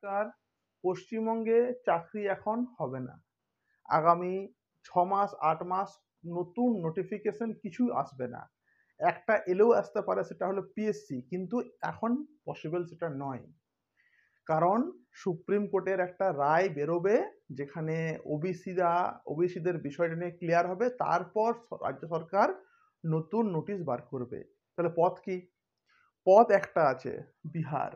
সরকার পশ্চিমবঙ্গে চাকরি এখন হবে না আগামী ছ মাস আট মাস নতুন নোটিফিকেশন কিছু আসবে না একটা এলেও আসতে পারে সেটা হলো পিএসসি কিন্তু এখন পসিবল সেটা নয় কারণ সুপ্রিম কোর্টের একটা রায় বেরোবে যেখানে ওবিসিরা ওবিসিদের বিষয়টা নিয়ে ক্লিয়ার হবে তারপর রাজ্য সরকার নতুন নোটিশ বার করবে তাহলে পথ কি পথ একটা আছে বিহার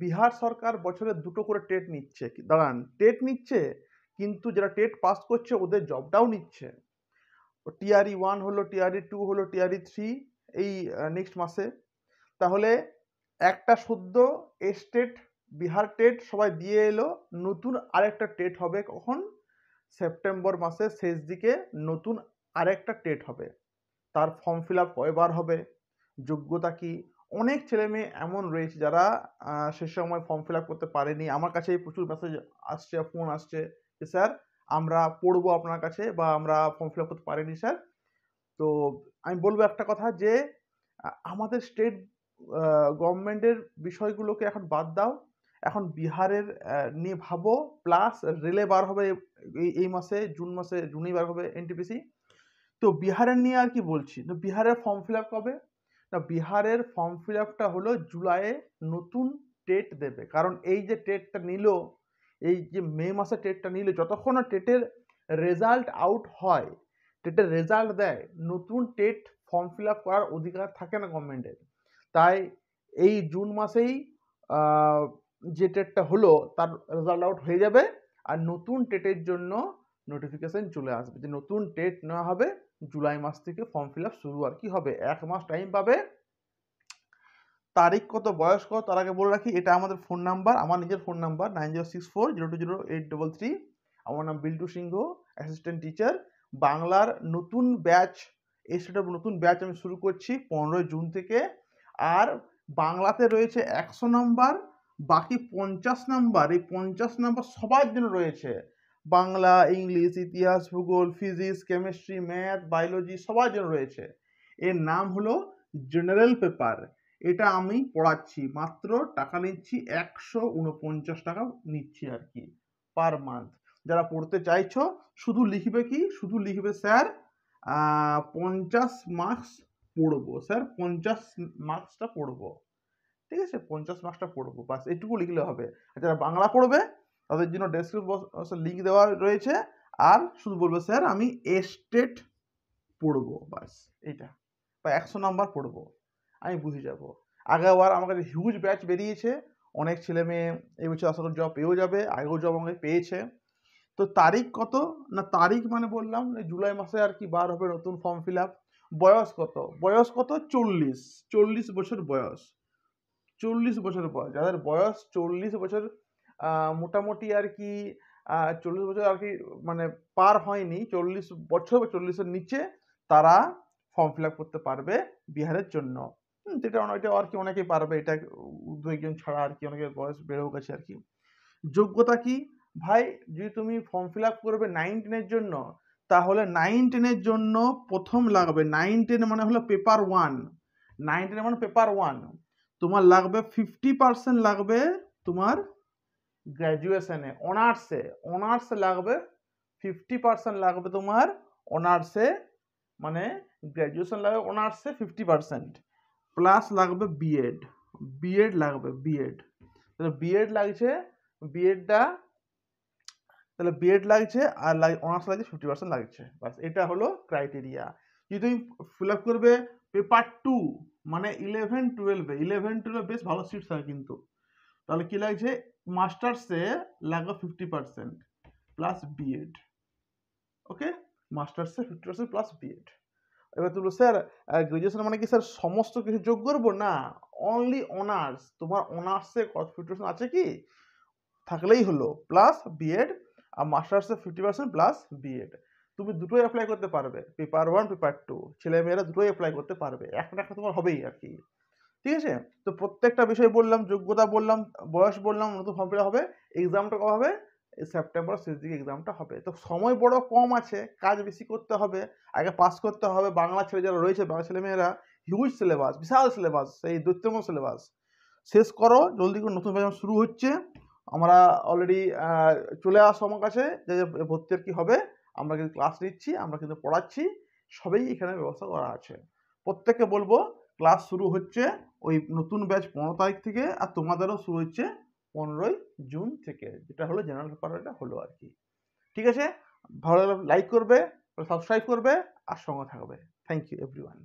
বিহার সরকার বছরে দুটো করে টেট নিচ্ছে দাঁড়ান টেট নিচ্ছে কিন্তু যারা টেট পাস করছে ওদের জবটাও নিচ্ছে টিআরই ওয়ান হলো টিআরই টু হলো টিআরই থ্রি এই নেক্সট মাসে তাহলে একটা সদ্য এস্টেট বিহার টেট সবাই দিয়ে এলো নতুন আরেকটা টেট হবে কখন সেপ্টেম্বর মাসের শেষ দিকে নতুন আরেকটা টেট হবে তার ফর্ম ফিল আপ কয়বার হবে যোগ্যতা কি অনেক ছেলে মেয়ে এমন রয়েছে যারা সে সময় ফর্ম ফিল আপ করতে পারেনি আমার কাছে প্রচুর মেসেজ আসছে ফোন আসছে যে স্যার আমরা পড়বো আপনার কাছে বা আমরা ফর্ম ফিল আপ করতে পারিনি স্যার তো আমি বলবো একটা কথা যে আমাদের স্টেট গভর্নমেন্টের বিষয়গুলোকে এখন বাদ দাও এখন বিহারের নিয়ে ভাবো প্লাস রেলে বার হবে এই এই মাসে জুন মাসে জুনেই বার হবে এনটিপিসি তো বিহারের নিয়ে আর কি বলছি তো বিহারের ফর্ম ফিল আপ কবে তা বিহারের ফর্ম ফিল আপটা হলো জুলাইয়ে নতুন টেট দেবে কারণ এই যে টেটটা নিল এই যে মে মাসে টেটটা নিল যতক্ষণ টেটের রেজাল্ট আউট হয় টেটের রেজাল্ট দেয় নতুন টেট ফর্ম ফিল আপ করার অধিকার থাকে না গভর্নমেন্টের তাই এই জুন মাসেই যে টেটটা হলো তার রেজাল্ট আউট হয়ে যাবে আর নতুন টেটের জন্য নোটিফিকেশান চলে আসবে যে নতুন ডেট নেওয়া হবে জুলাই মাস থেকে ফর্ম ফিল শুরু আর কি হবে এক মাস টাইম পাবে তারিখ কত বয়স কত তার আগে বলে রাখি এটা আমাদের ফোন নাম্বার আমার নিজের phone number nine zero six four zero two zero eight double three আমার নাম বিল্টু সিংহ অ্যাসিস্ট্যান্ট টিচার বাংলার নতুন ব্যাচ এই সেটার নতুন ব্যাচ আমি শুরু করছি পনেরোই জুন থেকে আর বাংলাতে রয়েছে একশো নম্বর বাকি পঞ্চাশ নাম্বার এই পঞ্চাশ নাম্বার সবার জন্য রয়েছে বাংলা ইংলিশ ইতিহাস ভূগোল ফিজিক্স কেমিস্ট্রি ম্যাথ বায়োলজি সবার জন্য রয়েছে এর নাম হলো জেনারেল পেপার এটা আমি পড়াচ্ছি মাত্র টাকা নিচ্ছি একশো উনপঞ্চাশ টাকা নিচ্ছি আর কি পার মান্থ যারা পড়তে চাইছো শুধু লিখবে কি শুধু লিখবে স্যার পঞ্চাশ মার্কস পড়বো স্যার পঞ্চাশ মার্কসটা পড়বো ঠিক আছে পঞ্চাশ মার্কসটা পড়বো বাস এটুকু লিখলে হবে আর যারা বাংলা পড়বে তাদের জন্য ডেসক্রিপশন লিঙ্ক দেওয়া রয়েছে আর শুধু বলবে স্যার আমি এস্টেট পড়বো বাস এইটা বা একশো নাম্বার পড়বো আমি বুঝে যাব আগেবার আমার কাছে হিউজ ব্যাচ বেরিয়েছে অনেক ছেলে মেয়ে এই বছর আশা করি জব পেয়েও যাবে আগেও জব আমাকে পেয়েছে তো তারিখ কত না তারিখ মানে বললাম জুলাই মাসে আর কি বার হবে নতুন ফর্ম ফিল আপ বয়স কত বয়স কত চল্লিশ চল্লিশ বছর বয়স চল্লিশ বছর বয়স যাদের বয়স চল্লিশ বছর মোটামুটি আর কি চল্লিশ বছর আর কি মানে পার হয়নি চল্লিশ বছর বা চল্লিশের নিচে তারা ফর্ম ফিল করতে পারবে বিহারের জন্য যেটা অনেকে আর কি অনেকেই পারবে এটা দুইজন ছাড়া আর কি অনেকের বয়স বেড়েও গেছে আর কি যোগ্যতা কি ভাই যদি তুমি ফর্ম ফিল আপ করবে নাইন টেনের জন্য তাহলে নাইন টেনের জন্য প্রথম লাগবে নাইন টেন মানে হলো পেপার ওয়ান নাইন টেন মানে পেপার ওয়ান তোমার লাগবে ফিফটি পার্সেন্ট লাগবে তোমার গ্র্যাজুয়েশনে অনার্সে অনার্স লাগবে ফিফটি পার্সেন্ট লাগবে তোমার অনার্সে মানে গ্র্যাজুয়েশন লাগবে অনার্সে ফিফটি পার্সেন্ট প্লাস লাগবে বিএড বিএড লাগবে বিএড তাহলে বিএড লাগছে বিএডটা তাহলে বিএড লাগছে আর অনার্স লাগছে ফিফটি পার্সেন্ট লাগছে বাস এটা হলো ক্রাইটেরিয়া যদি তুমি ফিল আপ করবে পেপার টু মানে ইলেভেন টুয়েলভে ইলেভেন টুয়েলভে বেশ ভালো সিটস হয় কিন্তু তাহলে কী লাগছে মাস্টার্সে লাগো fifty percent plus B Ed okay মাস্টার্সে ফিফটি পার্সেন্ট প্লাস বিএড এবার তুমি স্যার গ্রাজুয়েশন মানে কি স্যার সমস্ত কিছু যোগ করবো না অনলি অনার্স তোমার অনার্সে কত ফিফটি পার্সেন্ট আছে কি থাকলেই হলো প্লাস বিএড আর মাস্টার্সে ফিফটি পার্সেন্ট প্লাস বিএড তুমি দুটোই অ্যাপ্লাই করতে পারবে পেপার ওয়ান পেপার টু ছেলেমেয়েরা দুটোই অ্যাপ্লাই করতে পারবে একটা একটা তোমার হবেই আর কি ঠিক আছে তো প্রত্যেকটা বিষয় বললাম যোগ্যতা বললাম বয়স বললাম নতুন ফর্ম ফিল হবে এক্সামটা কবে হবে সেপ্টেম্বর শেষ দিকে এক্সামটা হবে তো সময় বড় কম আছে কাজ বেশি করতে হবে আগে পাস করতে হবে বাংলা ছেলে যারা রয়েছে বাংলা ছেলেমেয়েরা হিউজ সিলেবাস বিশাল সিলেবাস সেই দৈত্যম সিলেবাস শেষ করো জলদি করে নতুন ব্যায়াম শুরু হচ্ছে আমরা অলরেডি চলে আসো আমার কাছে যে ভর্তির কী হবে আমরা কিন্তু ক্লাস নিচ্ছি আমরা কিন্তু পড়াচ্ছি সবই এখানে ব্যবস্থা করা আছে প্রত্যেককে বলবো ক্লাস শুরু হচ্ছে ওই নতুন ব্যাচ পনেরো তারিখ থেকে আর তোমাদেরও শুরু হচ্ছে পনেরোই জুন থেকে যেটা হলো জেনারেল পেপারটা হলো আর কি ঠিক আছে ভালো লাইক করবে সাবস্ক্রাইব করবে আর সঙ্গে থাকবে থ্যাংক ইউ এভরিওয়ান